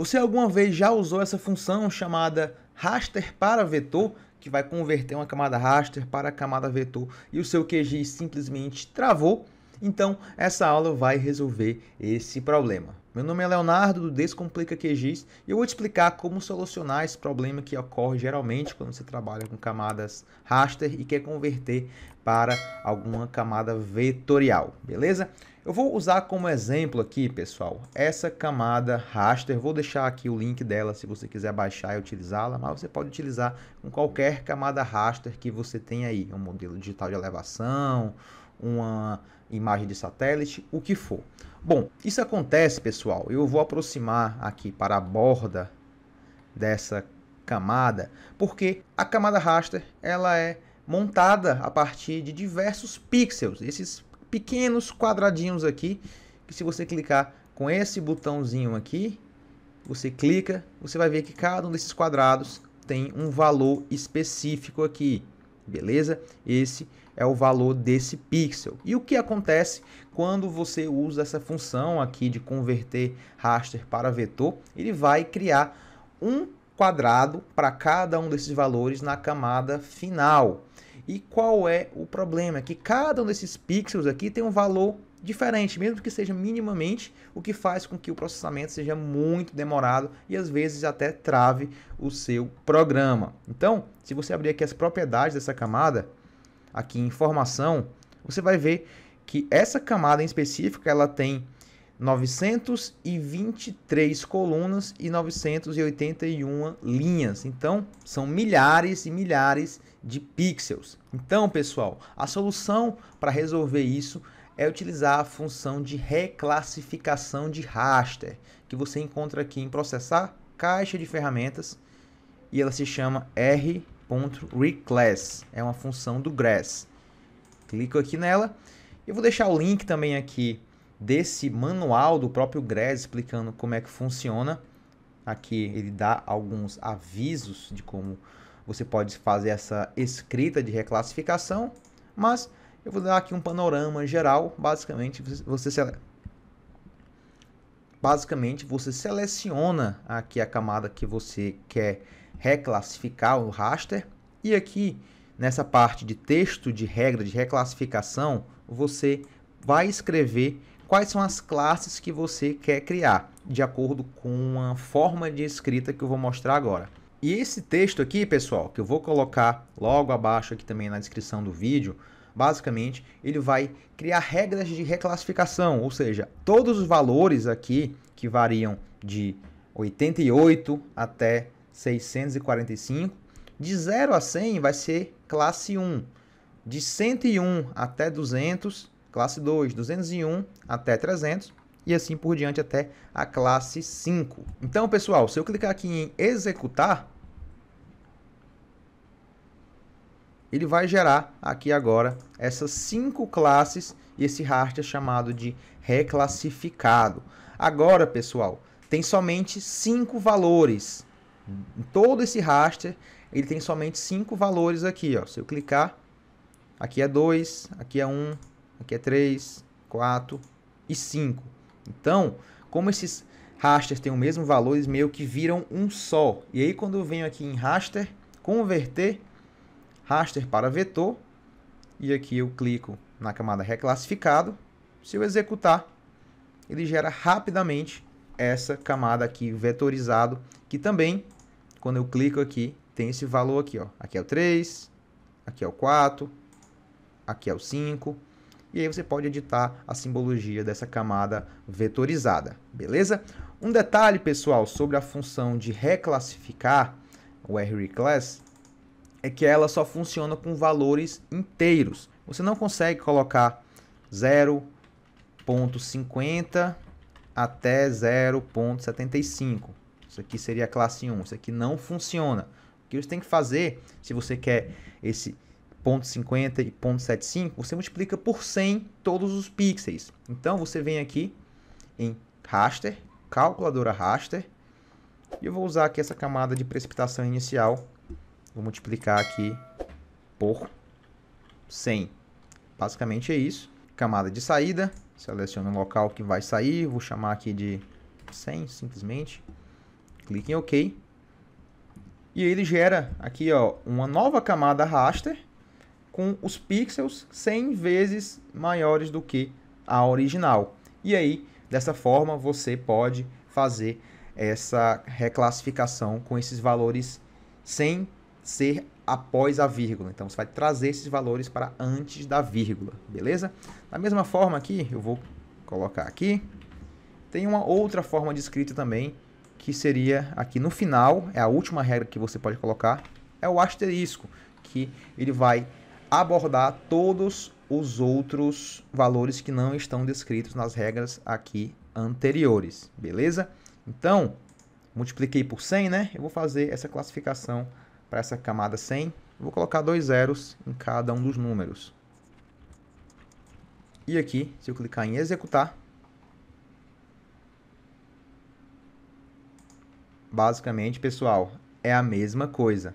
Você alguma vez já usou essa função chamada raster para vetor, que vai converter uma camada raster para camada vetor e o seu QGIS simplesmente travou? Então, essa aula vai resolver esse problema. Meu nome é Leonardo, do Descomplica QGIS, e eu vou te explicar como solucionar esse problema que ocorre geralmente quando você trabalha com camadas raster e quer converter para alguma camada vetorial, beleza? Eu vou usar como exemplo aqui, pessoal, essa camada raster. Vou deixar aqui o link dela se você quiser baixar e utilizá-la, mas você pode utilizar com qualquer camada raster que você tenha aí, um modelo digital de elevação, uma imagem de satélite, o que for. Bom, isso acontece, pessoal. Eu vou aproximar aqui para a borda dessa camada, porque a camada raster, ela é montada a partir de diversos pixels. Esses pequenos quadradinhos aqui, que se você clicar com esse botãozinho aqui, você clica, você vai ver que cada um desses quadrados tem um valor específico aqui, beleza? Esse é o valor desse pixel. E o que acontece quando você usa essa função aqui de converter raster para vetor? Ele vai criar um quadrado para cada um desses valores na camada final. E qual é o problema? É que cada um desses pixels aqui tem um valor diferente, mesmo que seja minimamente, o que faz com que o processamento seja muito demorado e às vezes até trave o seu programa. Então, se você abrir aqui as propriedades dessa camada, aqui em informação, você vai ver que essa camada em específico, ela tem 923 colunas e 981 linhas. Então, são milhares e milhares de pixels. Então, pessoal, a solução para resolver isso é utilizar a função de reclassificação de raster, que você encontra aqui em processar caixa de ferramentas e ela se chama r.reclass. É uma função do Grass. Clico aqui nela. Eu vou deixar o link também aqui desse manual do próprio GRES explicando como é que funciona. Aqui ele dá alguns avisos de como você pode fazer essa escrita de reclassificação, mas eu vou dar aqui um panorama geral. Basicamente, você sele... basicamente você seleciona aqui a camada que você quer reclassificar o raster e aqui nessa parte de texto de regra de reclassificação, você vai escrever quais são as classes que você quer criar, de acordo com a forma de escrita que eu vou mostrar agora. E esse texto aqui, pessoal, que eu vou colocar logo abaixo aqui também na descrição do vídeo, basicamente ele vai criar regras de reclassificação, ou seja, todos os valores aqui que variam de 88 até 645, de 0 a 100 vai ser classe 1, de 101 até 200 classe 2, 201 até 300 e assim por diante até a classe 5. Então, pessoal, se eu clicar aqui em executar, ele vai gerar aqui agora essas cinco classes e esse raster é chamado de reclassificado. Agora, pessoal, tem somente cinco valores. Em todo esse raster, ele tem somente cinco valores aqui. Ó. Se eu clicar, aqui é 2, aqui é 1, um, aqui é 3, 4 e 5. Então, como esses rasters têm o mesmo valor, eles meio que viram um só. E aí quando eu venho aqui em raster, converter raster para vetor, e aqui eu clico na camada reclassificado, se eu executar, ele gera rapidamente essa camada aqui vetorizado, que também, quando eu clico aqui, tem esse valor aqui, ó. Aqui é o 3, aqui é o 4, aqui é o 5 e aí você pode editar a simbologia dessa camada vetorizada, beleza? Um detalhe, pessoal, sobre a função de reclassificar, o RReclass, é que ela só funciona com valores inteiros. Você não consegue colocar 0.50 até 0.75. Isso aqui seria a classe 1, isso aqui não funciona. O que você tem que fazer, se você quer esse 0,50 e 0,75, você multiplica por 100 todos os pixels. Então você vem aqui em raster, calculadora raster, e eu vou usar aqui essa camada de precipitação inicial, vou multiplicar aqui por 100. Basicamente é isso. Camada de saída, seleciono o local que vai sair, vou chamar aqui de 100 simplesmente. Clique em OK. E ele gera aqui ó, uma nova camada raster com os pixels 100 vezes maiores do que a original. E aí, dessa forma, você pode fazer essa reclassificação com esses valores sem ser após a vírgula. Então você vai trazer esses valores para antes da vírgula, beleza? Da mesma forma aqui, eu vou colocar aqui. Tem uma outra forma de escrita também, que seria aqui no final, é a última regra que você pode colocar, é o asterisco, que ele vai abordar todos os outros valores que não estão descritos nas regras aqui anteriores, beleza? Então, multipliquei por 100, né? Eu vou fazer essa classificação para essa camada 100. Eu vou colocar dois zeros em cada um dos números. E aqui, se eu clicar em executar, basicamente, pessoal, é a mesma coisa.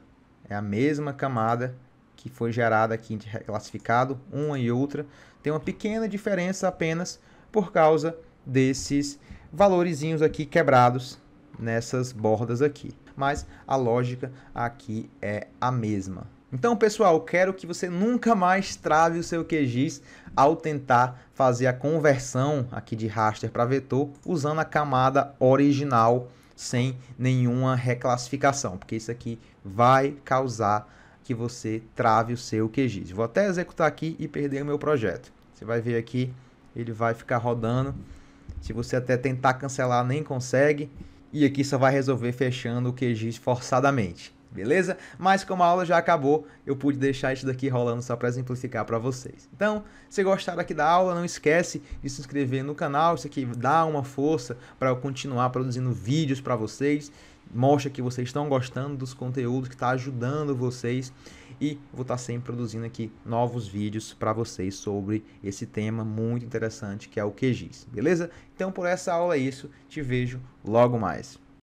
É a mesma camada que foi gerada aqui classificado, uma e outra, tem uma pequena diferença apenas por causa desses valorizinhos aqui quebrados nessas bordas aqui. Mas a lógica aqui é a mesma. Então, pessoal, quero que você nunca mais trave o seu QGIS ao tentar fazer a conversão aqui de raster para vetor usando a camada original sem nenhuma reclassificação, porque isso aqui vai causar que você trave o seu QGIS. Vou até executar aqui e perder o meu projeto. Você vai ver aqui, ele vai ficar rodando. Se você até tentar cancelar, nem consegue. E aqui só vai resolver fechando o QGIS forçadamente. Beleza? Mas como a aula já acabou, eu pude deixar isso daqui rolando só para simplificar para vocês. Então, se gostaram aqui da aula, não esquece de se inscrever no canal. Isso aqui dá uma força para eu continuar produzindo vídeos para vocês mostra que vocês estão gostando dos conteúdos, que está ajudando vocês e vou estar tá sempre produzindo aqui novos vídeos para vocês sobre esse tema muito interessante que é o QGIS, beleza? Então por essa aula é isso, te vejo logo mais.